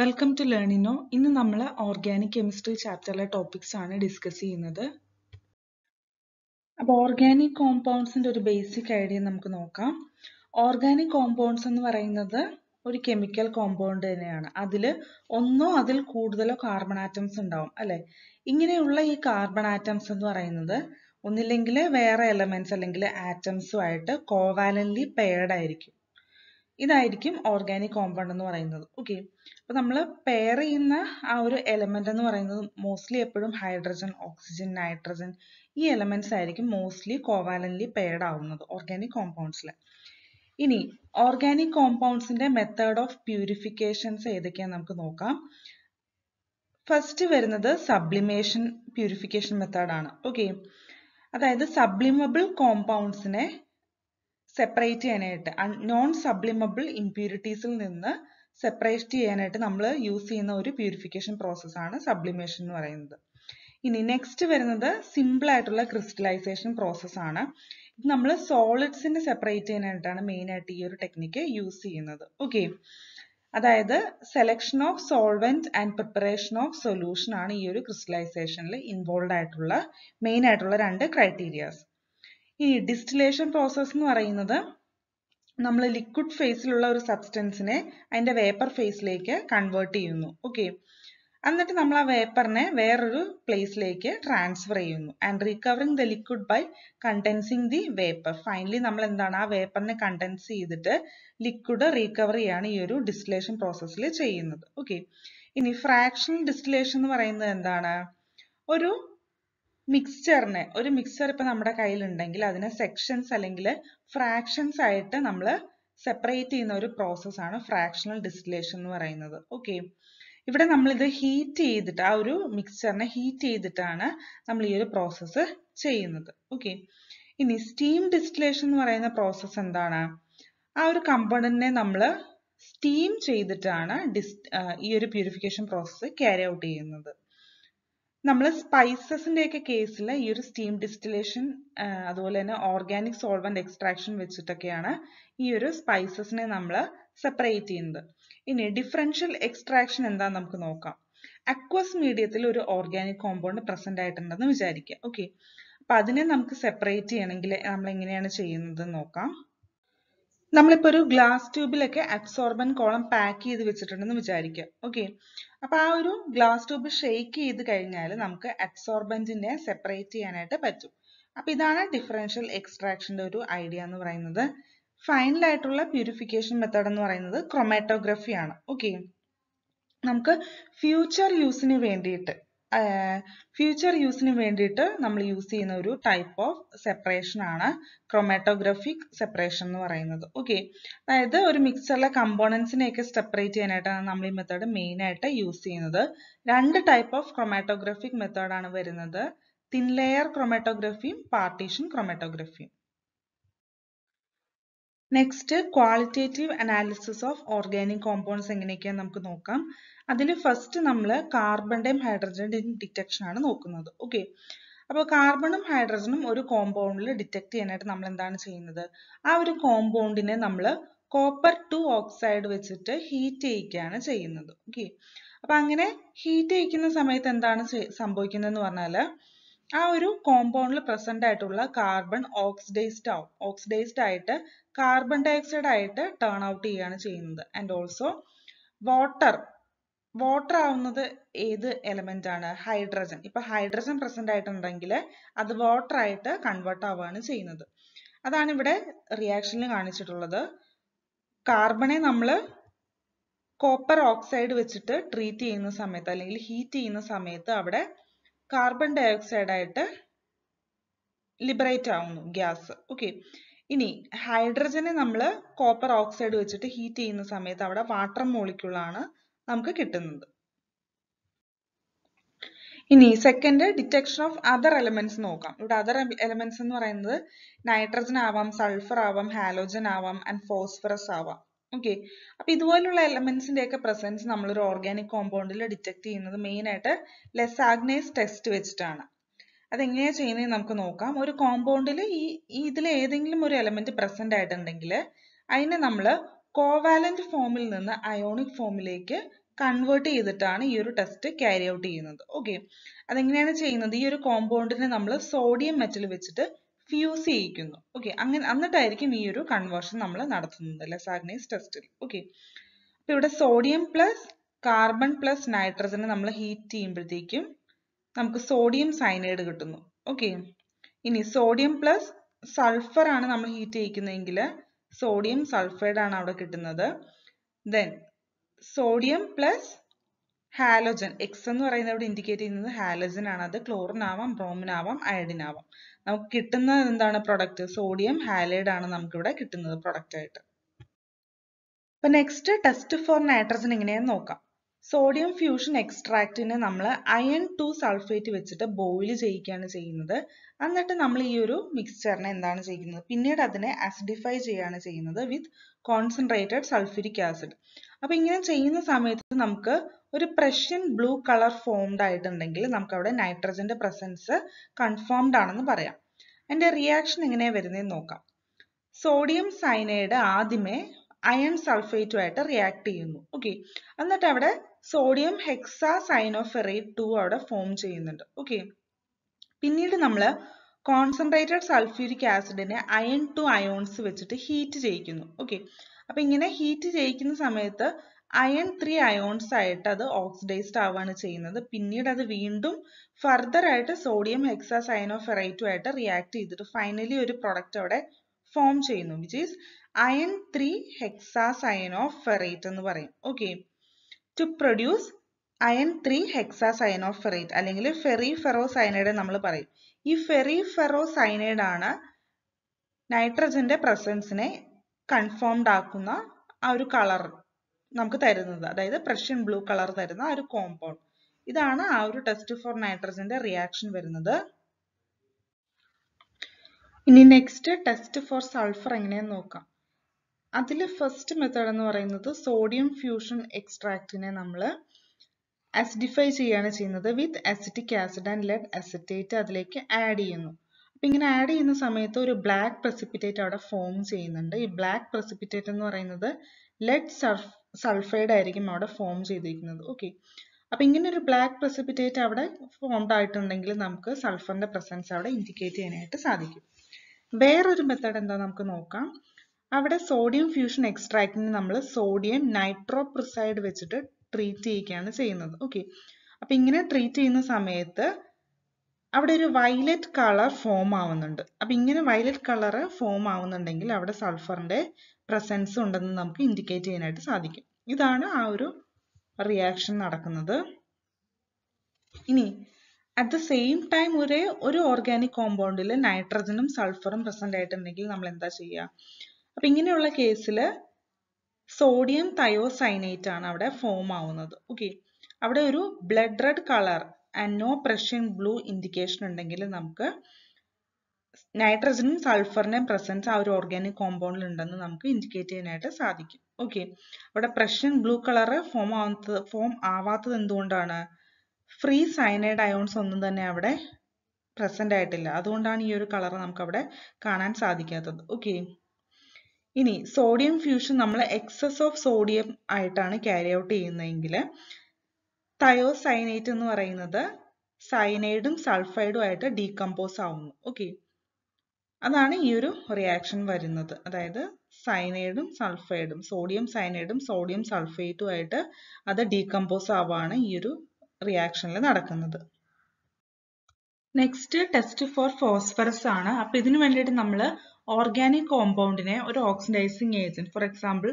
welcome to ലേണിനോ ഇന്ന് നമ്മൾ ഓർഗാനിക് കെമിസ്ട്രി ചാപ്റ്ററിലെ ടോപ്പിക്സ് ആണ് ഡിസ്കസ് ചെയ്യുന്നത് അപ്പോൾ ഓർഗാനിക് കോമ്പൗണ്ട്സിന്റെ ഒരു ബേസിക് ഐഡിയ നമുക്ക് നോക്കാം ഓർഗാനിക് കോമ്പൗണ്ട്സ് എന്ന് പറയുന്നത് ഒരു കെമിക്കൽ കോമ്പൗണ്ട് തന്നെയാണ് അതിൽ ഒന്നോ അതിൽ കൂടുതലോ കാർബൺ ആറ്റംസ് ഉണ്ടാവും അല്ലെ ഇങ്ങനെയുള്ള ഈ കാർബൺ ആറ്റംസ് എന്ന് പറയുന്നത് ഒന്നില്ലെങ്കിൽ വേറെ എലമെന്റ്സ് അല്ലെങ്കിൽ ആറ്റംസുമായിട്ട് കോവാലൻലി പെയർഡ് ആയിരിക്കും ഇതായിരിക്കും ഓർഗാനിക് കോമ്പൗണ്ട് എന്ന് പറയുന്നത് ഓക്കെ അപ്പോൾ നമ്മൾ പെയർ ചെയ്യുന്ന ആ ഒരു എലമെന്റ് എന്ന് പറയുന്നത് മോസ്റ്റ്ലി എപ്പോഴും ഹൈഡ്രജൻ ഓക്സിജൻ നൈട്രജൻ ഈ എലമെന്റ്സ് ആയിരിക്കും മോസ്റ്റ്ലി കോവാലൻലി പെയർഡ് ആവുന്നത് ഓർഗാനിക് കോമ്പൗണ്ട്സിൽ ഇനി ഓർഗാനിക് കോമ്പൗണ്ട്സിന്റെ മെത്തേഡ് ഓഫ് പ്യൂരിഫിക്കേഷൻസ് ഏതൊക്കെയാണ് നമുക്ക് നോക്കാം ഫസ്റ്റ് വരുന്നത് സബ്ലിമേഷൻ പ്യൂരിഫിക്കേഷൻ മെത്തേഡാണ് ഓക്കെ അതായത് സബ്ലിമബിൾ കോമ്പൗണ്ട്സിനെ സെപ്പറേറ്റ് ചെയ്യാനായിട്ട് നോൺ സബ്ലിമബിൾ ഇംപ്യൂരിറ്റീസിൽ നിന്ന് സെപ്പറേറ്റ് ചെയ്യാനായിട്ട് നമ്മൾ യൂസ് ചെയ്യുന്ന ഒരു പ്യൂരിഫിക്കേഷൻ പ്രോസസ്സാണ് സബ്ലിമേഷൻ എന്ന് പറയുന്നത് ഇനി നെക്സ്റ്റ് വരുന്നത് സിമ്പിൾ ആയിട്ടുള്ള ക്രിസ്റ്റലൈസേഷൻ ആണ് ഇത് നമ്മൾ സോളിഡ്സിനെ സെപ്പറേറ്റ് ചെയ്യാനായിട്ടാണ് മെയിൻ ആയിട്ട് ഈ ഒരു ടെക്നിക്ക് യൂസ് ചെയ്യുന്നത് ഓക്കെ അതായത് selection of solvent and preparation of solution ആണ് ഈ ഒരു ക്രിസ്റ്റലൈസേഷനിൽ ഇൻവോൾവ് ആയിട്ടുള്ള മെയിൻ ആയിട്ടുള്ള രണ്ട് ക്രൈറ്റീരിയാസ് ഈ ഡിസ്റ്റിലേഷൻ പ്രോസസ്സ് എന്ന് പറയുന്നത് നമ്മൾ ലിക്വിഡ് ഫേസിലുള്ള ഒരു സബ്സ്റ്റൻസിനെ അതിൻ്റെ വേപ്പർ ഫേസിലേക്ക് കൺവേർട്ട് ചെയ്യുന്നു ഓക്കെ എന്നിട്ട് നമ്മൾ ആ വേപ്പറിനെ വേറൊരു പ്ലേസിലേക്ക് ട്രാൻസ്ഫർ ചെയ്യുന്നു and recovering the liquid by condensing the vapour finally നമ്മൾ എന്താണ് ആ വേപ്പറിനെ കണ്ടൻസ് ചെയ്തിട്ട് ലിക്വിഡ് റീകവർ ചെയ്യാണ് ഈ ഒരു ഡിസ്റ്റിലേഷൻ പ്രോസസ്സിൽ ചെയ്യുന്നത് ഓക്കെ ഇനി ഫ്രാക്ഷണൽ ഡിസ്റ്റിലേഷൻ എന്ന് പറയുന്നത് എന്താണ് ഒരു മിക്സ്ചറിന് ഒരു മിക്സ്ചർ ഇപ്പൊ നമ്മുടെ കയ്യിലുണ്ടെങ്കിൽ അതിനെ സെക്ഷൻസ് അല്ലെങ്കിൽ ഫ്രാക്ഷൻസ് ആയിട്ട് നമ്മൾ സെപ്പറേറ്റ് ചെയ്യുന്ന ഒരു പ്രോസസ് ആണ് ഫ്രാക്ഷണൽ ഡിസ്റ്റിലേഷൻ എന്ന് പറയുന്നത് ഓക്കെ ഇവിടെ നമ്മളിത് ഹീറ്റ് ചെയ്തിട്ട് ആ ഒരു മിക്സ്ചറിനെ ഹീറ്റ് ചെയ്തിട്ടാണ് നമ്മൾ ഈ ഒരു പ്രോസസ്സ് ചെയ്യുന്നത് ഓക്കെ ഇനി സ്റ്റീം ഡിസ്റ്റിലേഷൻ എന്ന് പറയുന്ന പ്രോസസ്സ് എന്താണ് ആ ഒരു കമ്പോണന്റിനെ നമ്മൾ സ്റ്റീം ചെയ്തിട്ടാണ് ഡിസ് ഈ ഒരു പ്യൂരിഫിക്കേഷൻ പ്രോസസ്സ് ക്യാരി ഔട്ട് ചെയ്യുന്നത് നമ്മൾ സ്പൈസസിൻ്റെ ഒക്കെ കേസിൽ ഈ ഒരു സ്റ്റീം ഡിസ്റ്റിലേഷൻ അതുപോലെ തന്നെ ഓർഗാനിക് സോൾവെന്റ് എക്സ്ട്രാക്ഷൻ വെച്ചിട്ടൊക്കെയാണ് ഈ ഒരു സ്പൈസസിനെ നമ്മൾ സെപ്പറേറ്റ് ചെയ്യുന്നത് ഇനി ഡിഫറൻഷ്യൽ എക്സ്ട്രാക്ഷൻ എന്താന്ന് നമുക്ക് നോക്കാം അക്വസ് മീഡിയത്തിൽ ഒരു ഓർഗാനിക് കോമ്പൗണ്ട് പ്രസന്റ് ആയിട്ടുണ്ടെന്ന് വിചാരിക്കുക ഓക്കെ അപ്പൊ അതിനെ നമുക്ക് സെപ്പറേറ്റ് ചെയ്യണമെങ്കിൽ നമ്മൾ എങ്ങനെയാണ് ചെയ്യുന്നത് നോക്കാം നമ്മളിപ്പോൾ ഒരു ഗ്ലാസ് ട്യൂബിലൊക്കെ അബ്സോർബൻ കോളം പാക്ക് ചെയ്ത് വെച്ചിട്ടുണ്ടെന്ന് വിചാരിക്കുക ഓക്കെ അപ്പോൾ ആ ഒരു ഗ്ലാസ് ട്യൂബ് ഷെയ്ക്ക് ചെയ്ത് കഴിഞ്ഞാൽ നമുക്ക് അബ്സോർബൻറ്റിനെ സെപ്പറേറ്റ് ചെയ്യാനായിട്ട് പറ്റും അപ്പോൾ ഇതാണ് ഡിഫറൻഷ്യൽ എക്സ്ട്രാക്ഷന്റെ ഒരു ഐഡിയ എന്ന് പറയുന്നത് ഫൈനൽ ആയിട്ടുള്ള പ്യൂരിഫിക്കേഷൻ മെത്തേഡ് എന്ന് പറയുന്നത് ക്രൊമാറ്റോഗ്രഫിയാണ് ഓക്കെ നമുക്ക് ഫ്യൂച്ചർ യൂസിന് വേണ്ടിയിട്ട് ഫ്യൂച്ചർ യൂസിന് വേണ്ടിയിട്ട് നമ്മൾ യൂസ് ചെയ്യുന്ന ഒരു ടൈപ്പ് ഓഫ് സെപ്പറേഷൻ ആണ് ക്രൊമാറ്റോഗ്രാഫിക് സെപ്പറേഷൻ എന്ന് പറയുന്നത് ഓക്കെ അതായത് ഒരു മിക്സറിലെ കമ്പോണൻസിനെയൊക്കെ സെപ്പറേറ്റ് ചെയ്യാനായിട്ടാണ് നമ്മൾ ഈ മെത്തേഡ് മെയിനായിട്ട് യൂസ് ചെയ്യുന്നത് രണ്ട് ടൈപ്പ് ഓഫ് ക്രൊമാറ്റോഗ്രാഫിക് മെത്തേഡാണ് വരുന്നത് തിൻ ലെയർ ക്രൊമാറ്റോഗ്രഫിയും പാർട്ടീഷൻ ക്രൊമാറ്റോഗ്രഫിയും next qualitative analysis of organic compounds എങ്ങനെയൊക്കെയാണ് നമുക്ക് നോക്കാം അതിൽ ഫസ്റ്റ് നമ്മൾ കാർബണിൻ്റെയും ഹൈഡ്രജൻ്റെയും ഡിറ്റക്ഷൻ ആണ് നോക്കുന്നത് ഓക്കെ അപ്പോൾ കാർബണും ഹൈഡ്രജനും ഒരു കോമ്പൗണ്ടിൽ ഡിറ്റക്ട് ചെയ്യാനായിട്ട് നമ്മൾ എന്താണ് ചെയ്യുന്നത് ആ ഒരു കോമ്പൗണ്ടിനെ നമ്മൾ കോപ്പർ ടു ഓക്സൈഡ് വെച്ചിട്ട് ഹീറ്റ് ചെയ്യിക്കുകയാണ് ചെയ്യുന്നത് ഓക്കെ അപ്പം അങ്ങനെ ഹീറ്റ് ചെയ്യിക്കുന്ന സമയത്ത് എന്താണ് സംഭവിക്കുന്നതെന്ന് പറഞ്ഞാൽ ആ ഒരു കോമ്പൗണ്ടിൽ പ്രസന്റ് ആയിട്ടുള്ള കാർബൺ ഓക്സിഡൈസ്ഡ് ആവും ഓക്സിഡൈസ്ഡ് ആയിട്ട് കാർബൺ ഡയോക്സൈഡ് ആയിട്ട് ടേൺ ഔട്ട് ചെയ്യാണ് ചെയ്യുന്നത് ആൻഡ് ഓൾസോ വാട്ടർ വാട്ടർ ആവുന്നത് ഏത് എലമെന്റ് ആണ് ഹൈഡ്രജൻ ഇപ്പൊ ഹൈഡ്രജൻ പ്രസന്റ് ആയിട്ടുണ്ടെങ്കിൽ അത് വാട്ടർ ആയിട്ട് കൺവേർട്ട് ആവുകയാണ് ചെയ്യുന്നത് അതാണ് ഇവിടെ റിയാക്ഷനിൽ കാണിച്ചിട്ടുള്ളത് കാർബണെ നമ്മൾ കോപ്പർ ഓക്സൈഡ് വെച്ചിട്ട് ട്രീറ്റ് ചെയ്യുന്ന സമയത്ത് അല്ലെങ്കിൽ ഹീറ്റ് ചെയ്യുന്ന സമയത്ത് അവിടെ കാർബൺ ഡയോക്സൈഡ് ആയിട്ട് ലിബറേറ്റ് ആവുന്നു ഗ്യാസ് ഓക്കെ ഇനി ഹൈഡ്രജനെ നമ്മൾ കോപ്പർ ഓക്സൈഡ് വെച്ചിട്ട് ഹീറ്റ് ചെയ്യുന്ന സമയത്ത് അവിടെ വാട്ടർ മോളിക്യൂളാണ് നമുക്ക് കിട്ടുന്നത് ഇനി second detection of other elements നോക്കാം ഇവിടെ അതർ എലമെന്റ്സ് എന്ന് പറയുന്നത് നൈട്രജൻ ആവാം സൾഫർ ആവാം ഹാലോജൻ ആവാം ആൻഡ് ഫോസ്ഫറസ് ആവാം ഓക്കെ അപ്പൊ ഇതുപോലുള്ള എലമെന്റ്സിന്റെ ഒക്കെ പ്രസൻസ് നമ്മൾ ഒരു ഓർഗാനിക് കോമ്പൗണ്ടിൽ ഡിറ്റക്ട് ചെയ്യുന്നത് മെയിൻ ആയിട്ട് ലെസാഗ്നൈസ് ടെസ്റ്റ് വെച്ചിട്ടാണ് അതെങ്ങനെയാണ് ചെയ്യുന്നത് നമുക്ക് നോക്കാം ഒരു കോമ്പൗണ്ടിൽ ഈ ഇതിൽ ഏതെങ്കിലും ഒരു എലമെന്റ് പ്രസന്റ് ആയിട്ടുണ്ടെങ്കിൽ അതിനെ നമ്മൾ കോവാലന്റ് ഫോമിൽ നിന്ന് അയോണിക് ഫോമിലേക്ക് കൺവേർട്ട് ചെയ്തിട്ടാണ് ഈ ഒരു ടെസ്റ്റ് ക്യാരി ഔട്ട് ചെയ്യുന്നത് ഓക്കെ അതെങ്ങനെയാണ് ചെയ്യുന്നത് ഈ ഒരു കോമ്പൗണ്ടിനെ നമ്മൾ സോഡിയം മെറ്റൽ വെച്ചിട്ട് ഫ്യൂസ് ചെയ്യിക്കുന്നു ഓക്കെ അങ്ങനെ എന്നിട്ടായിരിക്കും ഈ ഒരു കൺവേർഷൻ നമ്മൾ നടത്തുന്നത് ലെസാഗ്നൈസ് ടെസ്റ്റിൽ ഓക്കെ അപ്പോൾ ഇവിടെ സോഡിയം പ്ലസ് കാർബൺ പ്ലസ് നൈട്രജനെ നമ്മൾ ഹീറ്റ് ചെയ്യുമ്പോഴത്തേക്കും നമുക്ക് സോഡിയം സൈനൈഡ് കിട്ടുന്നു ഓക്കെ ഇനി സോഡിയം പ്ലസ് സൾഫർ ആണ് നമ്മൾ ഹീറ്റ് ചെയ്യിക്കുന്നതെങ്കിൽ സോഡിയം സൾഫൈഡ് ആണ് അവിടെ കിട്ടുന്നത് then sodium plus halogen X എന്ന് പറയുന്നത് ഇവിടെ ഇൻഡിക്കേറ്റ് ചെയ്യുന്നത് ഹാലോജൻ ആണ് അത് ക്ലോറിൻ ആവാം ബ്രോമിൻ ആവാം അയഡിൻ ആവാം നമുക്ക് കിട്ടുന്ന എന്താണ് പ്രൊഡക്റ്റ് സോഡിയം ഹാലൈഡ് ആണ് നമുക്ക് ഇവിടെ കിട്ടുന്നത് പ്രൊഡക്റ്റ് ആയിട്ട് അപ്പൊ നെക്സ്റ്റ് ടെസ്റ്റ് ഫോർ നൈട്രജൻ എങ്ങനെയാന്ന് നോക്കാം സോഡിയം ഫ്യൂഷൻ എക്സ്ട്രാക്റ്റിനെ നമ്മൾ അയൺ ടു സൾഫേറ്റ് വെച്ചിട്ട് ബോയിൽ ചെയ്യിക്കുകയാണ് ചെയ്യുന്നത് എന്നിട്ട് നമ്മൾ ഈ ഒരു മിക്സ്ചറിനെ എന്താണ് ചെയ്യുന്നത് പിന്നീട് അതിനെ ആസിഡിഫൈ ചെയ്യുകയാണ് ചെയ്യുന്നത് വിത്ത് കോൺസെൻട്രേറ്റഡ് സൾഫ്യൂരിക് ആസിഡ് അപ്പോൾ ഇങ്ങനെ ചെയ്യുന്ന സമയത്ത് നമുക്ക് ഒരു പ്രഷ്യൻ ബ്ലൂ കളർ ഫോംഡ് ആയിട്ടുണ്ടെങ്കിൽ നമുക്ക് അവിടെ നൈട്രജന്റെ പ്രസൻസ് കൺഫേംഡ് ആണെന്ന് പറയാം എന്റെ റിയാക്ഷൻ എങ്ങനെ വരുന്നതെന്ന് നോക്കാം സോഡിയം സൈനൈഡ് ആദ്യമേ അയൺ സൾഫേറ്റുമായിട്ട് റിയാക്ട് ചെയ്യുന്നു ഓക്കെ എന്നിട്ട് അവിടെ സോഡിയം ഹെക്സാ സൈനോഫെറേറ്റ് ടു അവിടെ ഫോം ചെയ്യുന്നുണ്ട് ഓക്കെ പിന്നീട് നമ്മൾ കോൺസെൻട്രേറ്റഡ് സൾഫ്യൂരിക് ആസിഡിനെ അയൺ ടു അയോൺസ് വെച്ചിട്ട് ഹീറ്റ് ചെയ്യിക്കുന്നു ഓക്കെ അപ്പൊ ഇങ്ങനെ ഹീറ്റ് ചെയ്യിക്കുന്ന സമയത്ത് അയൺ ത്രീ അയോൺസ് ആയിട്ട് അത് ഓക്സിഡൈസ്ഡ് ആവുകയാണ് ചെയ്യുന്നത് പിന്നീട് അത് വീണ്ടും ഫർദർ ആയിട്ട് സോഡിയം ഹെക്സാ സൈനോഫെറൈറ്റും ആയിട്ട് റിയാക്ട് ചെയ്തിട്ട് ഫൈനലി ഒരു പ്രൊഡക്റ്റ് അവിടെ ഫോം ചെയ്യുന്നു which is iron three hexa cyanoferrite എന്ന് പറയും okay to produce iron three hexa cyanoferrate അല്ലെങ്കിൽ ഫെറി ഫെറോ സൈനൈഡ് നമ്മൾ പറയും ഈ ഫെറി ഫെറോ സൈനൈഡ് ആണ് നൈട്രജന്റെ പ്രസൻസിനെ കൺഫേംഡ് ആക്കുന്ന ആ ഒരു കളർ നമുക്ക് തരുന്നത് അതായത് പ്രഷ്യൻ ബ്ലൂ കളർ തരുന്ന ആ ഒരു കോമ്പൗണ്ട് ഇതാണ് ആ ഒരു ടെസ്റ്റ് ഫോർ നൈട്രജന്റെ റിയാക്ഷൻ വരുന്നത് ഇനി നെക്സ്റ്റ് ടെസ്റ്റ് ഫോർ സൾഫർ എങ്ങനെയാന്ന് നോക്കാം അതിൽ ഫസ്റ്റ് മെത്തേഡ് എന്ന് പറയുന്നത് സോഡിയം ഫ്യൂഷൻ എക്സ്ട്രാക്റ്റിനെ നമ്മൾ അസിഡിഫൈ ചെയ്യാണ് ചെയ്യുന്നത് with acetic acid and lead acetate അതിലേക്ക് ആഡ് ചെയ്യുന്നു അപ്പം ഇങ്ങനെ ആഡ് ചെയ്യുന്ന സമയത്ത് ഒരു ബ്ലാക്ക് പ്രസിപ്പിറ്റേറ്റ് അവിടെ ഫോം ചെയ്യുന്നുണ്ട് ഈ ബ്ലാക്ക് പ്രസിപ്പിറ്റേറ്റ് എന്ന് പറയുന്നത് ലെഡ് സൾഫൈഡ് ആയിരിക്കും അവിടെ ഫോം ചെയ്തിരിക്കുന്നത് ഓക്കെ അപ്പം ഇങ്ങനെ ഒരു ബ്ലാക്ക് പ്രസിപ്പിറ്റേറ്റ് അവിടെ ഫോംഡ് ആയിട്ടുണ്ടെങ്കിൽ നമുക്ക് സൾഫറിൻ്റെ പ്രസൻസ് അവിടെ ഇൻഡിക്കേറ്റ് ചെയ്യാനായിട്ട് സാധിക്കും വേറൊരു മെത്തേഡ് എന്താ നമുക്ക് നോക്കാം അവിടെ സോഡിയം ഫ്യൂഷൻ എക്സ്ട്രാക്റ്റിന് നമ്മൾ സോഡിയം നൈട്രോപ്രിസൈഡ് വെച്ചിട്ട് ട്രീറ്റ് ചെയ്യുകയാണ് ചെയ്യുന്നത് ഓക്കെ അപ്പം ഇങ്ങനെ ട്രീറ്റ് ചെയ്യുന്ന സമയത്ത് അവിടെ ഒരു വയലറ്റ് കളർ ഫോം ആവുന്നുണ്ട് അപ്പം ഇങ്ങനെ വയലറ്റ് കളർ ഫോം ആവുന്നുണ്ടെങ്കിൽ അവിടെ സൾഫറിൻ്റെ പ്രസൻസ് ഉണ്ടെന്ന് നമുക്ക് ഇൻഡിക്കേറ്റ് ചെയ്യാനായിട്ട് സാധിക്കും ഇതാണ് ആ ഒരു റിയാക്ഷൻ നടക്കുന്നത് ഇനി അറ്റ് ദ സെയിം ടൈം ഒരേ ഒരു ഓർഗാനിക് കോമ്പൗണ്ടിൽ നൈട്രജനും സൾഫറും പ്രസന്റ് ആയിട്ടുണ്ടെങ്കിൽ നമ്മൾ എന്താ ചെയ്യുക അപ്പൊ ഇങ്ങനെയുള്ള കേസിൽ സോഡിയം തയോസൈനേറ്റ് ആണ് അവിടെ ഫോം ആവുന്നത് ഓക്കെ അവിടെ ഒരു blood red colour and no Prussian blue indication ഉണ്ടെങ്കിൽ നമുക്ക് നൈട്രജനും സൾഫറിൻ്റെയും പ്രസൻസ് ആ ഒരു ഓർഗാനിക് കോമ്പൗണ്ടിൽ ഉണ്ടെന്ന് നമുക്ക് ഇൻഡിക്കേറ്റ് ചെയ്യാനായിട്ട് സാധിക്കും ഓക്കെ അവിടെ പ്രഷ്യൻ ബ്ലൂ കളർ ഫോം ആവുന്നത് ഫോം ആവാത്തത് എന്തുകൊണ്ടാണ് ഫ്രീ സൈനൈഡ് അയോൺസ് ഒന്നും തന്നെ അവിടെ പ്രസന്റ് ആയിട്ടില്ല അതുകൊണ്ടാണ് ഈ ഒരു കളർ നമുക്ക് അവിടെ കാണാൻ സാധിക്കാത്തത് ഓക്കെ ഇനി സോഡിയം ഫ്യൂഷൻ നമ്മൾ എക്സസ് ഓഫ് സോഡിയം ആയിട്ടാണ് ക്യാരി ഔട്ട് ചെയ്യുന്നതെങ്കിൽ തയോസൈനേറ്റ് എന്ന് പറയുന്നത് സൈനൈഡും സൾഫൈഡും ആയിട്ട് ഡീകമ്പോസ് ആവുന്നു ഓക്കെ അതാണ് ഈ ഒരു റിയാക്ഷൻ വരുന്നത് അതായത് സൈനൈഡും സൾഫൈഡും സോഡിയം സൈനൈഡും സോഡിയം സൾഫേറ്റും ആയിട്ട് അത് ഡീകമ്പോസ് ആവാണ് ഈ ഒരു റിയാക്ഷനിൽ നടക്കുന്നത് നെക്സ്റ്റ് ടെസ്റ്റ് ഫോർ ഫോസ്ഫറസ് ആണ് അപ്പൊ ഇതിനു വേണ്ടിയിട്ട് നമ്മൾ ഓർഗാനിക് കോമ്പൗണ്ടിനെ ഒരു oxidising agent for example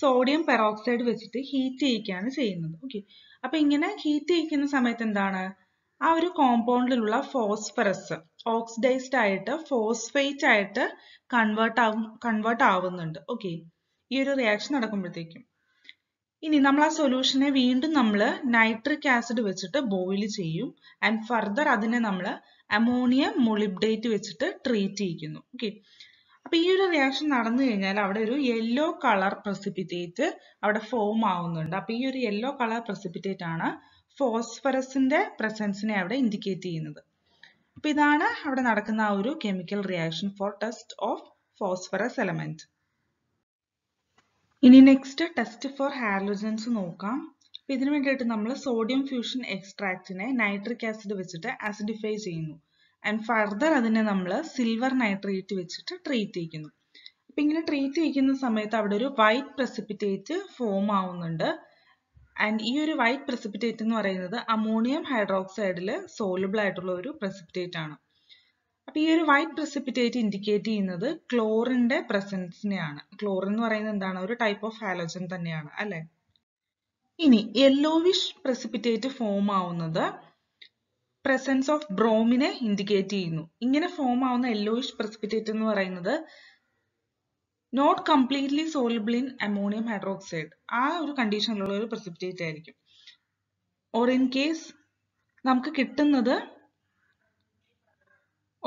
sodium peroxide വെച്ചിട്ട് ഹീറ്റ് ചെയ്യിക്കുകയാണ് ചെയ്യുന്നത് ഓക്കെ അപ്പൊ ഇങ്ങനെ ഹീറ്റ് ചെയ്യിക്കുന്ന സമയത്ത് എന്താണ് ആ ഒരു കോമ്പൗണ്ടിലുള്ള ഫോസ്ഫറസ് ഓക്സിഡൈസ്ഡ് ആയിട്ട് ഫോസ്ഫേറ്റ് ആയിട്ട് കൺവേർട്ട് ആവും കൺവേർട്ട് ആവുന്നുണ്ട് ഓക്കെ ഈ ഒരു റിയാക്ഷൻ നടക്കുമ്പോഴത്തേക്കും ഇനി നമ്മൾ ആ സൊല്യൂഷനെ വീണ്ടും നമ്മൾ നൈട്രിക് ആസിഡ് വെച്ചിട്ട് ബോയിൽ ചെയ്യും ആൻഡ് ഫർദർ അതിനെ നമ്മൾ അമോണിയം മൊളിബ്ഡേറ്റ് വെച്ചിട്ട് ട്രീറ്റ് ചെയ്യിക്കുന്നു ഓക്കെ അപ്പൊ ഈ ഒരു റിയാക്ഷൻ നടന്നു കഴിഞ്ഞാൽ അവിടെ ഒരു യെല്ലോ കളർ പ്രസിപ്പിറ്റേറ്റ് അവിടെ ഫോം ആവുന്നുണ്ട് അപ്പൊ ഈ ഒരു യെല്ലോ കളർ പ്രസിപ്പിറ്റേറ്റ് ആണ് ഫോസ്ഫറസിന്റെ പ്രസൻസിനെ അവിടെ ഇൻഡിക്കേറ്റ് ചെയ്യുന്നത് അപ്പൊ ഇതാണ് അവിടെ നടക്കുന്ന ആ ഒരു chemical reaction for test of phosphorus element ഇനി നെക്സ്റ്റ് ടെസ്റ്റ് ഫോർ ഹാലോജൻസ് നോക്കാം അപ്പൊ ഇതിനു വേണ്ടിയിട്ട് നമ്മൾ സോഡിയം ഫ്യൂഷൻ എക്സ്ട്രാക്റ്റിനെ നൈട്രിക് ആസിഡ് വെച്ചിട്ട് ആസിഡിഫൈ ചെയ്യുന്നു ആൻഡ് ഫർദർ അതിനെ നമ്മൾ സിൽവർ നൈട്രേറ്റ് വെച്ചിട്ട് ട്രീറ്റ് ചെയ്യുന്നു അപ്പൊ ഇങ്ങനെ ട്രീറ്റ് ചെയ്യുന്ന സമയത്ത് അവിടെ ഒരു വൈറ്റ് പ്രസിപ്പിറ്റേറ്റ് ഫോം ആവുന്നുണ്ട് ആൻഡ് ഈ ഒരു വൈറ്റ് പ്രസിപ്പിറ്റേറ്റ് എന്ന് പറയുന്നത് അമോണിയം ഹൈഡ്രോക്സൈഡിൽ സോലബിൾ ആയിട്ടുള്ള ഒരു പ്രസിപ്പിറ്റേറ്റ് ആണ് അപ്പൊ ഈ ഒരു വൈറ്റ് പ്രസിപ്പിറ്റേറ്റ് ഇൻഡിക്കേറ്റ് ചെയ്യുന്നത് ക്ലോറിന്റെ പ്രസൻസിനെയാണ് ക്ലോറിൻ എന്ന് പറയുന്നത് എന്താണ് ഒരു ടൈപ്പ് ഓഫ് ഹാലോജൻ തന്നെയാണ് അല്ലെ ഇനി യെല്ലോവിഷ് പ്രസിപ്പിറ്റേറ്റ് ഫോം ആവുന്നത് പ്രസൻസ് ഓഫ് ബ്രോമിനെ ഇൻഡിക്കേറ്റ് ചെയ്യുന്നു ഇങ്ങനെ ഫോം ആവുന്ന യെല്ലോയിഷ് പ്രസിപ്പിറ്റേറ്റ് എന്ന് പറയുന്നത് not completely soluble in ammonium hydroxide ആ ഒരു കണ്ടീഷനിലുള്ള ഒരു പ്രസിപിറ്റേറ്റ് ആയിരിക്കും ഓർ ഇൻ കേസ് നമുക്ക് കിട്ടുന്നത്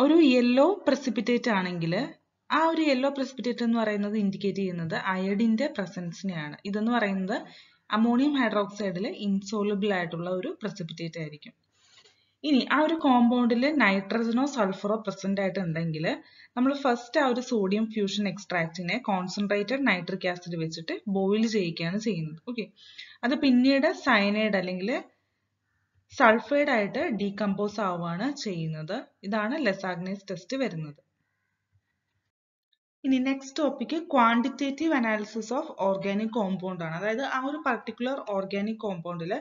ഒരു യെല്ലോ പ്രസിപ്പിറ്റേറ്റ് ആണെങ്കിൽ ആ ഒരു യെല്ലോ പ്രസിപ്പിറ്റേറ്റ് എന്ന് പറയുന്നത് ഇൻഡിക്കേറ്റ് ചെയ്യുന്നത് അയഡിന്റെ പ്രസൻസിനെയാണ് ഇതെന്ന് പറയുന്നത് അമോണിയം ഹൈഡ്രോക്സൈഡിൽ ഇൻസോളബിൾ ആയിട്ടുള്ള ഒരു പ്രസിപ്പിറ്റേറ്റ് ആയിരിക്കും ഇനി ആ ഒരു കോമ്പൗണ്ടിൽ നൈട്രജനോ സൾഫറോ പ്രസന്റ് ആയിട്ട് ഉണ്ടെങ്കിൽ നമ്മൾ ഫസ്റ്റ് ആ ഒരു സോഡിയം ഫ്യൂഷൻ എക്സ്ട്രാക്റ്റിനെ കോൺസെൻട്രേറ്റഡ് നൈട്രിക് ആസിഡ് വെച്ചിട്ട് ബോയിൽ ചെയ്യിക്കുകയാണ് ചെയ്യുന്നത് ഓക്കെ അത് പിന്നീട് സയനൈഡ് അല്ലെങ്കിൽ സൾഫൈഡ് ആയിട്ട് ഡീകമ്പോസ് ആവുകയാണ് ചെയ്യുന്നത് ഇതാണ് ലെസാഗ്നേസ് ടെസ്റ്റ് വരുന്നത് ഇനി next topic quantitative analysis of organic compound ആണ് അതായത് ആ ഒരു പർട്ടിക്കുലർ ഓർഗാനിക് കോമ്പൗണ്ടിൽ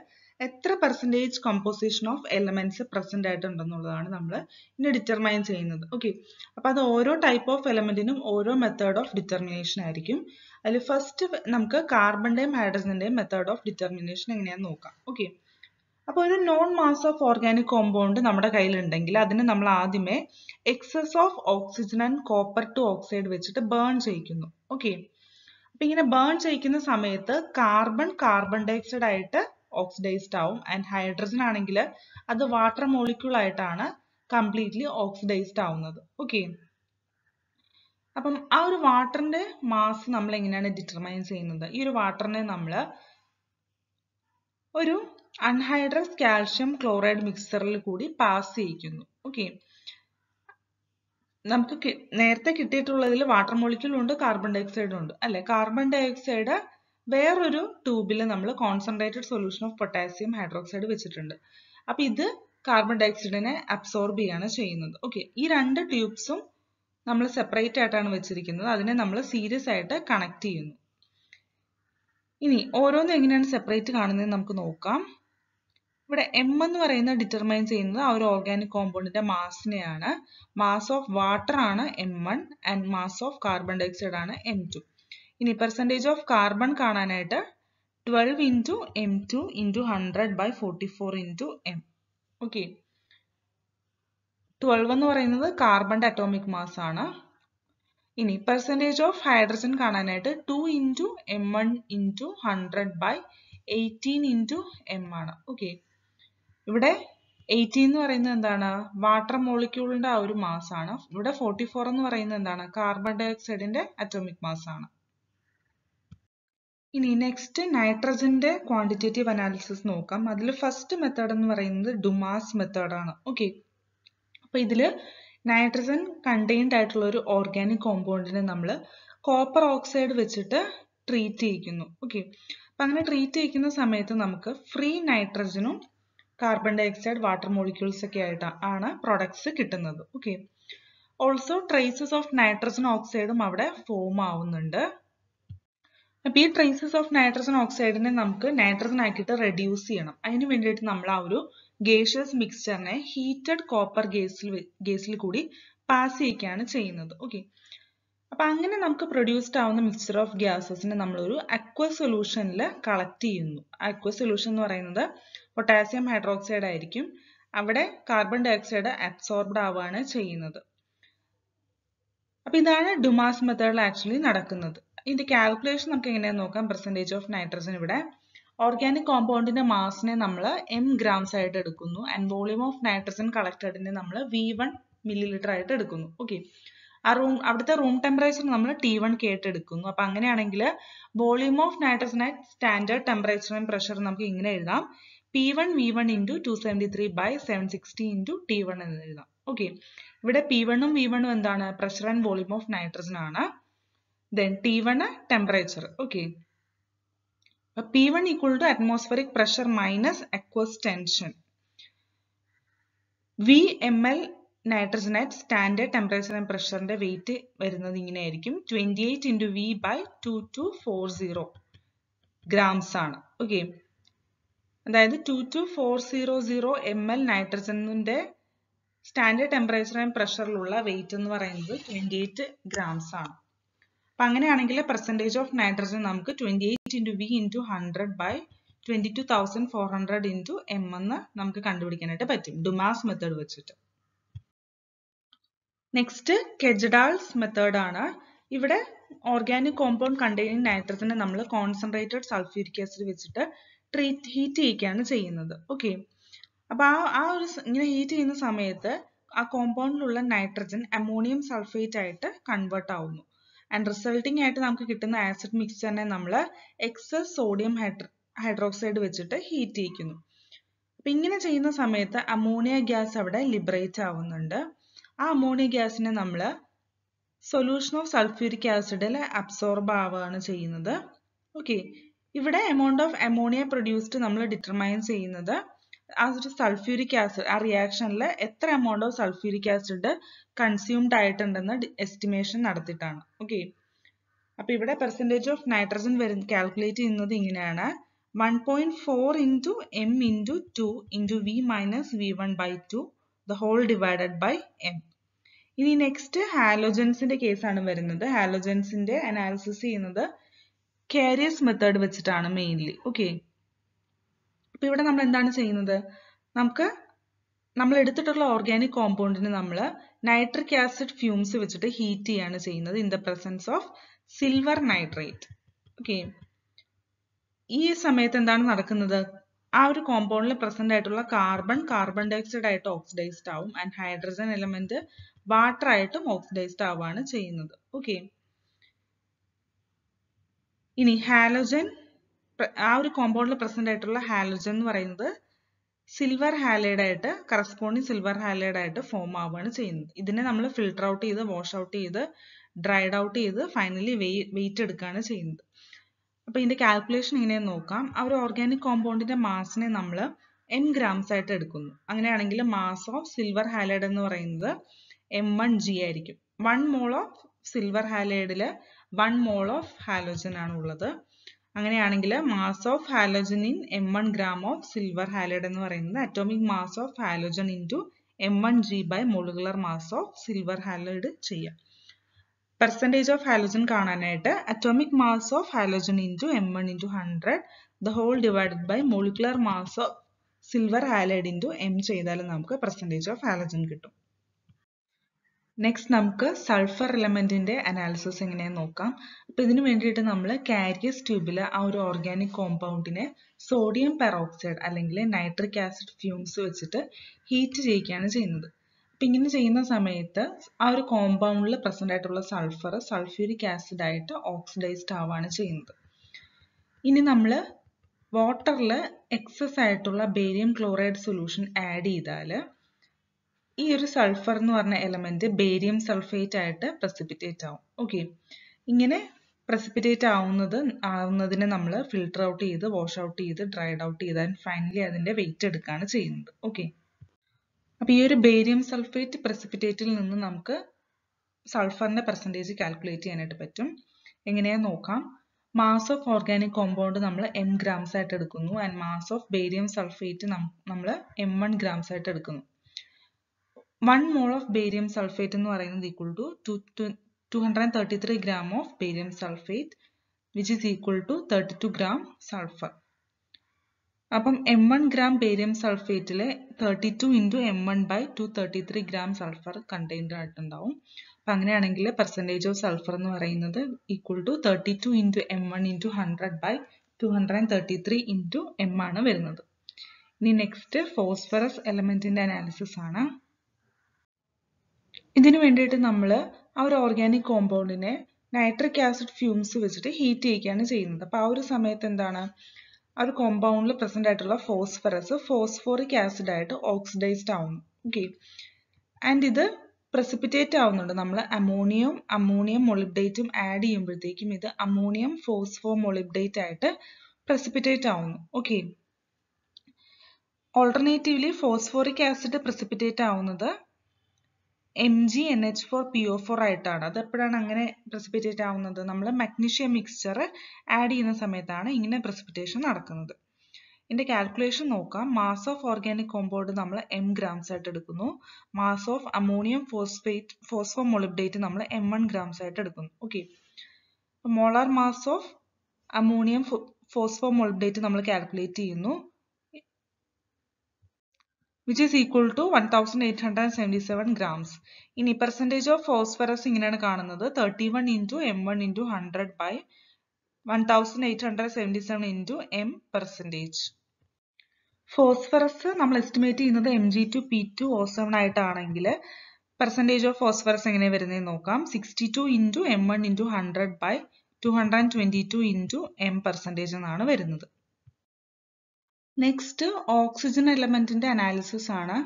എത്ര percentage composition of elements present ആയിട്ടുണ്ടെന്നുള്ളതാണ് നമ്മൾ ഇനി ഡിറ്റർമൈൻ ചെയ്യുന്നത് ഓക്കെ അപ്പോൾ അത് ഓരോ ടൈപ്പ് ഓഫ് എലമെന്റിനും ഓരോ മെത്തേഡ് ഓഫ് ഡിറ്റർമിനേഷൻ ആയിരിക്കും അതിൽ ഫസ്റ്റ് നമുക്ക് കാർബണിൻ്റെയും ഹൈഡ്രജൻ്റെയും മെത്തേഡ് ഓഫ് ഡിറ്റർമിനേഷൻ എങ്ങനെയാണെന്ന് നോക്കാം ഓക്കെ അപ്പോൾ ഒരു known mass of organic compound നമ്മുടെ കയ്യിലുണ്ടെങ്കിൽ അതിനെ നമ്മൾ ആദ്യമേ excess of oxygen and copper two oxide വെച്ചിട്ട് ബേൺ ചെയ്യിക്കുന്നു ഓക്കെ അപ്പം ഇങ്ങനെ ബേൺ ചെയ്യിക്കുന്ന സമയത്ത് കാർബൺ കാർബൺ ഡയോക്സൈഡ് ആയിട്ട് ഓക്സിഡൈസ്ഡ് ആവും ആൻഡ് ഹൈഡ്രജൻ ആണെങ്കിൽ അത് വാട്ടർ മോളിക്യൂൾ ആയിട്ടാണ് കംപ്ലീറ്റ്ലി ഓക്സിഡൈസ്ഡ് ആവുന്നത് ഓക്കെ അപ്പം ആ ഒരു വാട്ടറിന്റെ മാസ് നമ്മൾ എങ്ങനെയാണ് ഡിറ്റർമൈൻ ചെയ്യുന്നത് ഈ ഒരു വാട്ടറിനെ നമ്മൾ ഒരു അൺഹൈഡ്രസ് കാൽഷ്യം ക്ലോറൈഡ് മിക്സറിൽ കൂടി പാസ് ചെയ്യിക്കുന്നു ഓക്കെ നമുക്ക് നേരത്തെ കിട്ടിയിട്ടുള്ളതിൽ വാട്ടർ മോളിക്യൂൾ ഉണ്ട് കാർബൺ ഡയോക്സൈഡ് ഉണ്ട് അല്ലെ കാർബൺ ഡയോക്സൈഡ് വേറൊരു ട്യൂബിൽ നമ്മൾ concentrated solution of potassium hydroxide വെച്ചിട്ടുണ്ട് അപ്പൊ ഇത് കാർബൺ ഡയോക്സൈഡിനെ അബ്സോർബ് ചെയ്യാണ് ചെയ്യുന്നത് ഓക്കെ ഈ രണ്ട് ട്യൂബ്സും നമ്മൾ സെപ്പറേറ്റ് ആയിട്ടാണ് വെച്ചിരിക്കുന്നത് അതിനെ നമ്മൾ സീരിയസ് ആയിട്ട് കണക്ട് ചെയ്യുന്നു ഇനി ഓരോന്നും എങ്ങനെയാണ് സെപ്പറേറ്റ് കാണുന്നത് നമുക്ക് നോക്കാം ഇവിടെ എം എന്ന് പറയുന്നത് ഡിറ്റർമൈൻ ചെയ്യുന്നത് ആ ഒരു ഓർഗാനിക് കോമ്പൗണ്ടിന്റെ മാസിനെയാണ് മാസ് ഓഫ് വാട്ടർ ആണ് M one and mass of carbon dioxide ആണ് എം ടു ഇനി പെർസെൻറ്റേജ് ഓഫ് കാർബൺ കാണാനായിട്ട് twelve into M two into hundred by forty four into M okay twelve എന്ന് പറയുന്നത് കാർബണിന്റെ അറ്റോമിക് മാസ് ആണ് ഇനി പെർസെൻറ്റേജ് ഓഫ് ഹൈഡ്രജൻ കാണാനായിട്ട് two into M one into hundred by eighteen into M ആണ് okay ഇവിടെ eighty എന്ന് പറയുന്നത് എന്താണ് വാട്ടർ മോളിക്യൂളിന്റെ ആ ഒരു മാസ് ആണ് ഇവിടെ ഫോർട്ടി ഫോർ എന്ന് പറയുന്നത് എന്താണ് കാർബൺ ഡയോക്സൈഡിന്റെ അറ്റോമിക് മാസ് ആണ് ഇനി നെക്സ്റ്റ് നൈട്രജന്റെ ക്വാണ്ടിറ്റേറ്റീവ് അനാലിസിസ് നോക്കാം അതിൽ ഫസ്റ്റ് മെത്തേഡ് എന്ന് പറയുന്നത് ഡുമാസ് മെത്തേഡ് ആണ് ഓക്കെ അപ്പൊ ഇതില് നൈട്രജൻ കണ്ടെയ്ൻഡ് ആയിട്ടുള്ള ഒരു ഓർഗാനിക് കോമ്പൗണ്ടിനെ നമ്മൾ കോപ്പർ ഓക്സൈഡ് വെച്ചിട്ട് ട്രീറ്റ് ചെയ്യിക്കുന്നു ഓക്കെ അപ്പൊ അങ്ങനെ ട്രീറ്റ് ചെയ്യിക്കുന്ന സമയത്ത് നമുക്ക് ഫ്രീ നൈട്രജനും carbon di oxide water molecules ഒക്കെ ആയിട്ട് ആണ് പ്രോഡക്ട്സ് കിട്ടുന്നത് okay also traces of nitrogen ഓക്സൈഡും അവിടെ ഫോം ആവുന്നുണ്ട് അപ്പൊ ഈ ട്രേസസ് ഓഫ് നൈട്രജൻ ഓക്സൈഡിനെ നമുക്ക് നൈട്രജൻ ആക്കിയിട്ട് റെഡ്യൂസ് ചെയ്യണം അതിന് വേണ്ടിയിട്ട് നമ്മൾ ആ ഒരു ഗേഷ്യസ് മിക്സ്ചറിനെ ഹീറ്റഡ് കോപ്പർ ഗേസിൽ ഗേസിൽ കൂടി പാസ് ചെയ്യിക്കുകയാണ് ചെയ്യുന്നത് ഓക്കെ അപ്പൊ അങ്ങനെ നമുക്ക് പ്രൊഡ്യൂസ്ഡ് ആവുന്ന മിക്സ്ചർ ഓഫ് ഗ്യാസസിനെ ഒരു അക്വ സൊല്യൂഷനിൽ കളക്ട് ചെയ്യുന്നു അക്വ സൊല്യൂഷൻ എന്ന് പറയുന്നത് പൊട്ടാസ്യം ഹൈഡ്രോക്സൈഡ് ആയിരിക്കും അവിടെ കാർബൺ ഡയോക്സൈഡ് അബ്സോർബ്ഡ് ആവുകയാണ് ചെയ്യുന്നത് അപ്പൊ ഇതാണ് ഡുമാസ് മെത്തേഡിൽ ആക്ച്വലി നടക്കുന്നത് ഇതിന്റെ കാൽക്കുലേഷൻ നമുക്ക് എങ്ങനെയാണ് നോക്കാം പെർസെൻറ്റേജ് ഓഫ് നൈട്രജൻ ഇവിടെ ഓർഗാനിക് കോമ്പൗണ്ടിന്റെ മാസിനെ നമ്മൾ എം ഗ്രാംസ് ആയിട്ട് എടുക്കുന്നു ആൻഡ് വോളിയം ഓഫ് നൈട്രജൻ കളക്ടഡിനെ നമ്മൾ വി വൺ മില്ലി ലിറ്റർ ആയിട്ട് എടുക്കുന്നു ഓക്കെ ആ റൂം അവിടുത്തെ റൂം ടെമ്പറേച്ചർ നമ്മൾ ടി വൺ കേട്ട് എടുക്കുന്നു അപ്പൊ അങ്ങനെയാണെങ്കിൽ volume of nitrogen at standard temperature and pressure നമുക്ക് ഇങ്ങനെ എഴുതാം P one V one into two seventy three by seven sixty into T one എന്ന് എഴുതാം ഓക്കെ ഇവിടെ പി വണ്ണും വി വണ്ണും എന്താണ് pressure and volume of nitrogen ആണ് then T one temperature okay P one equal to atmospheric pressure minus aqueous tension V M L nitrogen at standard temperature and പ്രഷറിന്റെ weight വരുന്നത് ഇങ്ങനെ ആയിരിക്കും twenty eight into V by two two four zero grams ആണ് okay അതായത് two two four zero zero M L നൈട്രജനിന്റെ standard temperature and പ്രഷറിലുള്ള weight എന്ന് പറയുന്നത് ട്വന്റി എയ്റ്റ് ഗ്രാംസ് ആണ് അപ്പൊ അങ്ങനെയാണെങ്കിൽ പെർസെൻറ്റേജ് ഓഫ് നൈട്രജൻ നമുക്ക് twenty eight into V into hundred by twenty two thousand four hundred into M എന്ന് നമുക്ക് കണ്ടുപിടിക്കാനായിട്ട് പറ്റും ഡുമാസ് മെത്തേഡ് വെച്ചിട്ട് നെക്സ്റ്റ് കെജഡാൾസ് മെത്തേഡ് ആണ് ഇവിടെ ഓർഗാനിക് കോമ്പൗണ്ട് കണ്ടെയ്നിങ് നൈട്രജനെ നമ്മൾ കോൺസെൻട്രേറ്റഡ് സൾഫ്യൂരിക് ആസിഡ് വെച്ചിട്ട് ട്രീറ്റ് ഹീറ്റ് ചെയ്യിക്കുകയാണ് ചെയ്യുന്നത് ഓക്കെ അപ്പോൾ ആ ആ ഒരു ഇങ്ങനെ ഹീറ്റ് ചെയ്യുന്ന സമയത്ത് ആ കോമ്പൗണ്ടിലുള്ള നൈട്രജൻ അമോണിയം സൾഫേറ്റ് ആയിട്ട് കൺവേർട്ട് ആവുന്നു ആൻഡ് റിസൾട്ടിംഗ് ആയിട്ട് നമുക്ക് കിട്ടുന്ന ആസിഡ് മിക്സ്ചറിനെ നമ്മൾ എക്സസ് സോഡിയം ഹൈഡ്രോക്സൈഡ് വെച്ചിട്ട് ഹീറ്റ് ചെയ്യിക്കുന്നു അപ്പൊ ഇങ്ങനെ ചെയ്യുന്ന സമയത്ത് അമോണിയ ഗ്യാസ് അവിടെ ലിബറേറ്റ് ആവുന്നുണ്ട് ആ അമോണിയ ഗ്യാസിനെ നമ്മൾ സൊല്യൂഷൻ ഓഫ് സൾഫ്യൂരിക് ആസിഡിൽ അബ്സോർബ് ആവുകയാണ് ചെയ്യുന്നത് ഓക്കെ ഇവിടെ എമൗണ്ട് ഓഫ് അമോണിയ പ്രൊഡ്യൂസ്ഡ് നമ്മൾ ഡിറ്റർമൈൻ ചെയ്യുന്നത് ആ ഒരു സൾഫ്യൂരിക് ആസിഡ് ആ റിയാക്ഷനിൽ എത്ര amount of sulphuric acid consumed ആയിട്ടുണ്ടെന്ന് എസ്റ്റിമേഷൻ നടത്തിയിട്ടാണ് ഓക്കെ അപ്പോൾ ഇവിടെ പെർസെൻറ്റേജ് ഓഫ് നൈട്രജൻ വരുന്ന കാൽക്കുലേറ്റ് ചെയ്യുന്നത് ഇങ്ങനെയാണ് one point four into M into two into V minus V one by two the whole divided by M ഇനി നെക്സ്റ്റ് ഹാലോജൻസിന്റെ കേസാണ് വരുന്നത് ഹാലോജൻസിന്റെ അനാലിസിസ് ചെയ്യുന്നത് കാരിയസ് മെത്തേഡ് വെച്ചിട്ടാണ് മെയിൻലി ഓക്കെ ഇപ്പൊ ഇവിടെ നമ്മൾ എന്താണ് ചെയ്യുന്നത് നമുക്ക് നമ്മൾ എടുത്തിട്ടുള്ള ഓർഗാനിക് കോമ്പൗണ്ടിന് നമ്മൾ നൈട്രിക് ആസിഡ് ഫ്യൂംസ് വെച്ചിട്ട് ഹീറ്റ് ചെയ്യാണ് ചെയ്യുന്നത് in the presence of silver nitrate okay ഈ സമയത്ത് എന്താണ് നടക്കുന്നത് ആ ഒരു കോമ്പൗണ്ടിൽ പ്രസന്റ് ആയിട്ടുള്ള കാർബൺ കാർബൺ ഡയോക്സൈഡ് ആയിട്ട് ഓക്സിഡൈസ്ഡ് ആവും ആൻഡ് ഹൈഡ്രജൻ എലമെന്റ് വാട്ടർ ആയിട്ടും ഓക്സിഡൈസ്ഡ് ആവുകയാണ് ചെയ്യുന്നത് ഓക്കെ ഇനി ഹാലോജൻ ആ ഒരു കോമ്പൗണ്ടിൽ പ്രസന്റ് ആയിട്ടുള്ള ഹാലോജൻ എന്ന് പറയുന്നത് സിൽവർ ഹാലൈഡ് ആയിട്ട് കറസ്പോണ്ടിങ് സിൽവർ ഹാലൈഡ് ആയിട്ട് ഫോം ആവുകയാണ് ചെയ്യുന്നത് ഇതിനെ നമ്മൾ ഫിൽട്ടർ ഔട്ട് ചെയ്ത് വാഷ് ഔട്ട് ചെയ്ത് ഡ്രൈഡ് ഔട്ട് ചെയ്ത് ഫൈനലി വെയിറ്റ് എടുക്കുകയാണ് ചെയ്യുന്നത് അപ്പൊ ഇതിന്റെ കാൽക്കുലേഷൻ എങ്ങനെയെന്ന് നോക്കാം ആ ഒരു ഓർഗാനിക് കോമ്പൗണ്ടിന്റെ മാസിനെ നമ്മൾ എം ഗ്രാംസ് ആയിട്ട് എടുക്കുന്നു അങ്ങനെയാണെങ്കിൽ മാസ് ഓഫ് സിൽവർ ഹാലൈഡ് എന്ന് പറയുന്നത് എം വൺ ജി ആയിരിക്കും വൺ മോൾ ഓഫ് സിൽവർ ഹാലൈഡിൽ വൺ മോൾ ഓഫ് ഹാലോജൻ ആണ് ഉള്ളത് അങ്ങനെയാണെങ്കിൽ mass of halogen in M one gram of silver halide എന്ന് പറയുന്നത് atomic mass of halogen in two M one G by molecular mass of silver halide ചെയ്യാം percentage of halogen കാണാനായിട്ട് atomic mass of halogen into M one into hundred the whole divided by molecular mass of silver halide into M ചെയ്താലും നമുക്ക് percentage of halogen കിട്ടും next നമുക്ക് sulphur എലമെന്റിന്റെ analysis എങ്ങനെയാണ് നോക്കാം അപ്പൊ ഇതിനു വേണ്ടിയിട്ട് നമ്മൾ കാരിയസ് ട്യൂബിൽ ആ ഒരു ഓർഗാനിക് കോമ്പൗണ്ടിനെ സോഡിയം പെറോക്സൈഡ് അല്ലെങ്കിൽ നൈട്രിക് ആസിഡ് ഫ്യൂംസ് വെച്ചിട്ട് ഹീറ്റ് ചെയ്യിക്കുകയാണ് ചെയ്യുന്നത് അപ്പം ഇങ്ങനെ ചെയ്യുന്ന സമയത്ത് ആ ഒരു കോമ്പൗണ്ടിൽ പ്രസന്റ് ആയിട്ടുള്ള സൾഫർ സൾഫ്യൂരിക് ആസിഡ് ആയിട്ട് ഓക്സിഡൈസ്ഡ് ആവാണ് ചെയ്യുന്നത് ഇനി നമ്മൾ വാട്ടറിൽ എക്സസ് ആയിട്ടുള്ള ബേരിയം ക്ലോറൈഡ് സൊല്യൂഷൻ ആഡ് ചെയ്താൽ ഈ ഒരു സൾഫർ എന്ന് പറഞ്ഞ എലമെന്റ് ബേരിയം സൾഫേറ്റ് ആയിട്ട് പ്രസിപ്പിറ്റേറ്റ് ആവും ഓക്കെ ഇങ്ങനെ പ്രസിപ്പിറ്റേറ്റ് ആവുന്നത് ആവുന്നതിനെ നമ്മൾ ഫിൽട്ടർ ഔട്ട് ചെയ്ത് വാഷ് ഔട്ട് ചെയ്ത് ഡ്രൈഡ് ഔട്ട് ചെയ്ത് ആൻഡ് ഫൈനലി അതിൻ്റെ വെയിറ്റ് എടുക്കുകയാണ് ചെയ്യുന്നത് ഓക്കെ അപ്പോൾ ഈ ഒരു ബേരിയം സൾഫേറ്റ് പ്രസിപ്പിറ്റേറ്റിൽ നിന്ന് നമുക്ക് സൾഫറിന്റെ പെർസെൻറ്റേജ് കാൽക്കുലേറ്റ് ചെയ്യാനായിട്ട് പറ്റും എങ്ങനെയാ നോക്കാം മാസ് ഓഫ് ഓർഗാനിക് കോമ്പൗണ്ട് നമ്മൾ എം ഗ്രാംസ് ആയിട്ട് എടുക്കുന്നു and mass of barium sulphate നമ്മൾ എം വൺ ഗ്രാംസ് ആയിട്ട് എടുക്കുന്നു one mole of barium sulphate എന്ന് പറയുന്നത് equal to two two hundred and thirty three gram of barium sulphate which is equal to thirty two gram sulphur അപ്പം M one gram barium സൾഫേറ്റിലെ thirty two into M one by two thirty three gram sulphur contained ആയിട്ടുണ്ടാവും അപ്പം അങ്ങനെയാണെങ്കിൽ percentage of sulphur എന്ന് പറയുന്നത് equal to thirty two into M one into hundred by two hundred and thirty three into M ആണ് വരുന്നത് ഇനി next phosphorus എലമെൻറ്റിൻ്റെ analysis ആണ് ഇതിനു വേണ്ടിയിട്ട് നമ്മൾ ആ ഒരു ഓർഗാനിക് കോമ്പൗണ്ടിനെ നൈട്രിക് ആസിഡ് ഫ്യൂംസ് വെച്ചിട്ട് ഹീറ്റ് ചെയ്യിക്കുകയാണ് ചെയ്യുന്നത് അപ്പോൾ ആ ഒരു സമയത്ത് എന്താണ് അത് കോമ്പൗണ്ടിൽ പ്രസന്റ് ആയിട്ടുള്ള ഫോസ്ഫറസ് ഫോസ്ഫോറിക് ആസിഡ് ആയിട്ട് ഓക്സിഡൈസ്ഡ് ആവുന്നു ഓക്കെ ആൻഡ് ഇത് പ്രസിപ്പിറ്റേറ്റ് ആവുന്നുണ്ട് നമ്മൾ അമോണിയം അമോണിയം മൊളിബ്ഡേറ്റും ആഡ് ചെയ്യുമ്പോഴത്തേക്കും ഇത് അമോണിയം ഫോസ്ഫോ മൊളിബ്ഡേറ്റ് ആയിട്ട് പ്രസിപ്പിറ്റേറ്റ് ആവുന്നു okay alternatively phosphoric acid precipitate ആവുന്നത് M G N H four P O four ആയിട്ടാണ് അത് എപ്പോഴാണ് അങ്ങനെ പ്രസിപ്പിറ്റേറ്റ് ആവുന്നത് നമ്മൾ മഗ്നീഷ്യം മിക്സ്ചർ ആഡ് ചെയ്യുന്ന സമയത്താണ് ഇങ്ങനെ പ്രസിപ്പിറ്റേഷൻ നടക്കുന്നത് ഇതിൻ്റെ കാൽക്കുലേഷൻ നോക്കാം മാസ് ഓഫ് ഓർഗാനിക് കോമ്പൗണ്ട് നമ്മൾ എം ഗ്രാംസ് ആയിട്ട് എടുക്കുന്നു mass of ammonium phosphate phospho molybdate നമ്മൾ എം വൺ ഗ്രാംസ് ആയിട്ട് എടുക്കുന്നു okay molar mass of ammonium phospho molybdate നമ്മൾ കാൽക്കുലേറ്റ് ചെയ്യുന്നു which is equal to one thousand eight hundred and seventy seven grams ഇനി percentage of phosphorus ഇങ്ങനെയാണ് കാണുന്നത് thirty one into M one into hundred by one thousand eight hundred seventy seven into M percentage phosphorus നമ്മൾ estimate ചെയ്യുന്നത് M G two P two O seven ആയിട്ടാണെങ്കിൽ percentage of phosphorus എങ്ങനെ വരുന്നത് നോക്കാം sixty two into M one into hundred by two hundred and twenty two into M percentage എന്നാണ് വരുന്നത് next oxygen എലമെന്റിന്റെ analysis ആണ്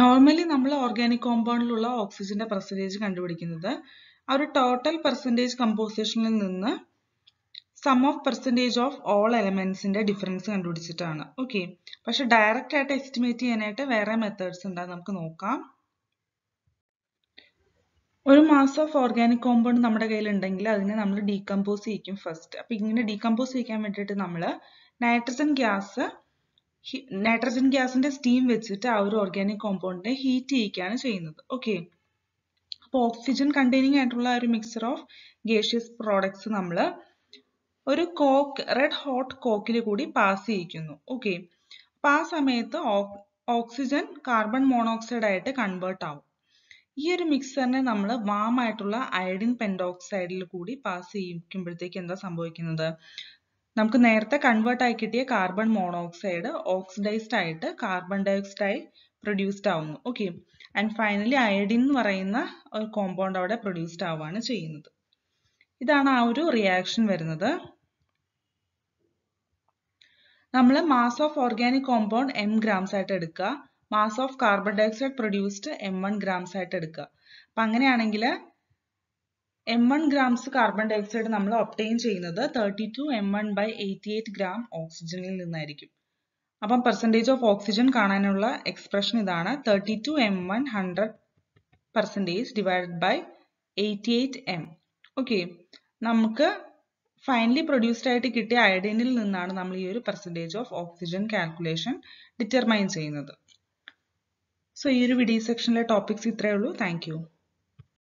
നോർമലി നമ്മൾ ഓർഗാനിക് കോമ്പൗണ്ടിലുള്ള ഓക്സിജന്റെ പെർസെൻറ്റേജ് കണ്ടുപിടിക്കുന്നത് ആ ഒരു ടോട്ടൽ പെർസെൻറ്റേജ് കമ്പോസിഷനിൽ നിന്ന് sum of percentage of all എലമെന്റ്സിന്റെ ഡിഫറൻസ് കണ്ടുപിടിച്ചിട്ടാണ് ഓക്കെ പക്ഷെ ഡയറക്റ്റ് ആയിട്ട് എസ്റ്റിമേറ്റ് ചെയ്യാനായിട്ട് വേറെ മെത്തേഡ്സ് ഉണ്ടാകും നമുക്ക് നോക്കാം ഒരു മാസ് ഓഫ് ഓർഗാനിക് കോമ്പൗണ്ട് നമ്മുടെ കയ്യിലുണ്ടെങ്കിൽ അതിനെ നമ്മൾ ഡീകമ്പോസ് ചെയ്യിക്കും ഫസ്റ്റ് അപ്പൊ ഇങ്ങനെ ഡീകമ്പോസ് ചെയ്യിക്കാൻ വേണ്ടിയിട്ട് നമ്മൾ നൈട്രജൻ ഗ്യാസ് നൈട്രജൻ ഗ്യാസിന്റെ സ്റ്റീം വെച്ചിട്ട് ആ ഒരു ഓർഗാനിക് കോമ്പൗണ്ടിനെ ഹീറ്റ് ചെയ്യിക്കുകയാണ് ചെയ്യുന്നത് ഓക്കെ അപ്പൊ ഓക്സിജൻ കണ്ടെയ്നിങ് ആയിട്ടുള്ള ഒരു മിക്സർ ഓഫ് ഗേഷ്യസ് പ്രോഡക്ട്സ് നമ്മൾ ഒരു കോക്ക് റെഡ് ഹോട്ട് കോക്കിൽ കൂടി പാസ് ചെയ്യിക്കുന്നു ഓക്കെ അപ്പൊ ആ സമയത്ത് ഓക്സിജൻ കാർബൺ മോണോക്സൈഡ് ആയിട്ട് കൺവേർട്ട് ആവും ഈ ഒരു മിക്സറിനെ നമ്മൾ വാം ആയിട്ടുള്ള അയഡിൻ പെൻഡോക്സൈഡിൽ കൂടി പാസ് ചെയ്യിക്കുമ്പോഴത്തേക്ക് എന്താ സംഭവിക്കുന്നത് നമുക്ക് നേരത്തെ കൺവേർട്ട് ആയി കിട്ടിയ കാർബൺ മോണോക്സൈഡ് ഓക്സിഡൈസ്ഡ് ആയിട്ട് കാർബൺ ഡയോക്സൈഡ് പ്രൊഡ്യൂസ്ഡ് ആവുന്നു ഓക്കെ ആൻഡ് ഫൈനലി അയഡിൻ എന്ന് പറയുന്ന ഒരു കോമ്പൗണ്ട് അവിടെ പ്രൊഡ്യൂസ്ഡ് ആവുകയാണ് ചെയ്യുന്നത് ഇതാണ് ആ ഒരു റിയാക്ഷൻ വരുന്നത് നമ്മൾ mass of organic compound M grams ആയിട്ട് എടുക്കുക mass of carbon dioxide produced M one grams ആയിട്ട് എടുക്കുക അപ്പം അങ്ങനെയാണെങ്കിൽ M one grams carbon dioxide നമ്മൾ ഒപ്റ്റെയിൻ ചെയ്യുന്നത് thirty two M one by eighty eight gram ഓക്സിജനിൽ നിന്നായിരിക്കും അപ്പം പെർസെൻറ്റേജ് ഓഫ് ഓക്സിജൻ കാണാനുള്ള എക്സ്പ്രഷൻ ഇതാണ് thirty two M one hundred percentage divide by eighty eight M okay നമുക്ക് ഫൈനലി പ്രൊഡ്യൂസ്ഡ് ആയിട്ട് കിട്ടിയ അയഡിനിൽ നിന്നാണ് നമ്മൾ ഈ ഒരു percentage of oxygen calculation determine ചെയ്യുന്നത് സോ ഈ ഒരു വീഡിയോ സെക്ഷനിലെ ടോപ്പിക്സ് ഇത്രയേ ഉള്ളൂ താങ്ക്